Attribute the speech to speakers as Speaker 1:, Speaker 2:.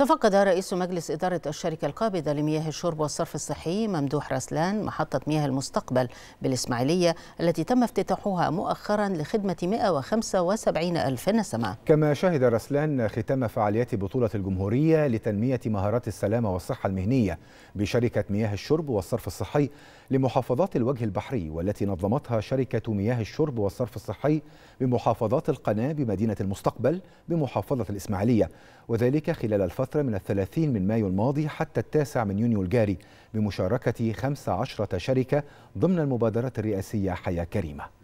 Speaker 1: تفقد رئيس مجلس إدارة الشركة القابضة لمياه الشرب والصرف الصحي ممدوح رسلان محطة مياه المستقبل بالإسماعيلية التي تم افتتاحها مؤخرا لخدمة 175 ألف نسمة
Speaker 2: كما شهد رسلان ختام فعاليات بطولة الجمهورية لتنمية مهارات السلامة والصحة المهنية بشركة مياه الشرب والصرف الصحي لمحافظات الوجه البحري والتي نظمتها شركة مياه الشرب والصرف الصحي بمحافظات القناة بمدينة المستقبل بمحافظة الإسماعيلية وذلك خلال الفترة الفترة من الثلاثين من مايو الماضي حتى التاسع من يونيو الجاري بمشاركة خمس عشرة شركة ضمن المبادرة الرئاسية حياة كريمة